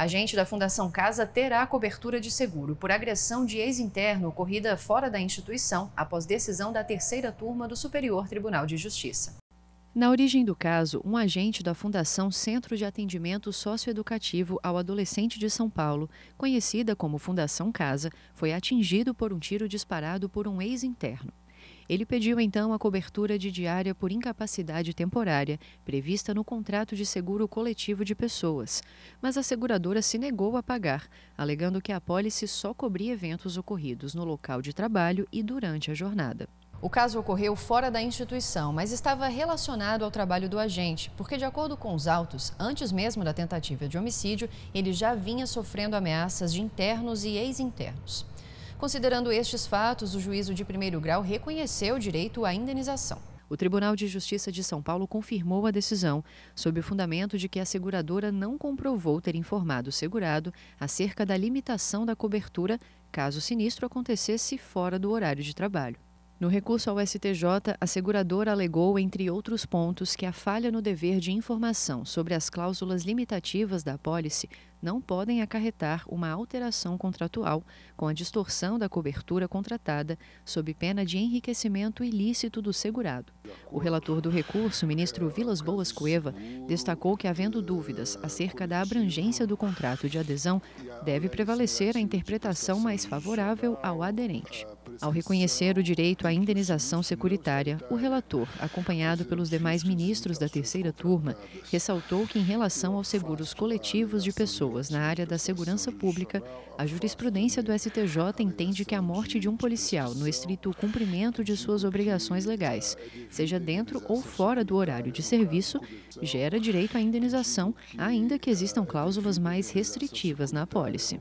Agente da Fundação Casa terá cobertura de seguro por agressão de ex-interno ocorrida fora da instituição após decisão da terceira turma do Superior Tribunal de Justiça. Na origem do caso, um agente da Fundação Centro de Atendimento Socioeducativo ao Adolescente de São Paulo, conhecida como Fundação Casa, foi atingido por um tiro disparado por um ex-interno. Ele pediu então a cobertura de diária por incapacidade temporária, prevista no contrato de seguro coletivo de pessoas, mas a seguradora se negou a pagar, alegando que a apólice só cobria eventos ocorridos no local de trabalho e durante a jornada. O caso ocorreu fora da instituição, mas estava relacionado ao trabalho do agente, porque, de acordo com os autos, antes mesmo da tentativa de homicídio, ele já vinha sofrendo ameaças de internos e ex-internos. Considerando estes fatos, o juízo de primeiro grau reconheceu o direito à indenização. O Tribunal de Justiça de São Paulo confirmou a decisão, sob o fundamento de que a seguradora não comprovou ter informado o segurado acerca da limitação da cobertura caso o sinistro acontecesse fora do horário de trabalho. No recurso ao STJ, a seguradora alegou, entre outros pontos, que a falha no dever de informação sobre as cláusulas limitativas da apólice não podem acarretar uma alteração contratual com a distorção da cobertura contratada sob pena de enriquecimento ilícito do segurado. O relator do recurso, ministro Vilas Boas Cueva, destacou que, havendo dúvidas acerca da abrangência do contrato de adesão, deve prevalecer a interpretação mais favorável ao aderente. Ao reconhecer o direito à indenização securitária, o relator, acompanhado pelos demais ministros da terceira turma, ressaltou que, em relação aos seguros coletivos de pessoas na área da segurança pública, a jurisprudência do STJ entende que a morte de um policial no estrito cumprimento de suas obrigações legais, seja dentro ou fora do horário de serviço, gera direito à indenização, ainda que existam cláusulas mais restritivas na apólice.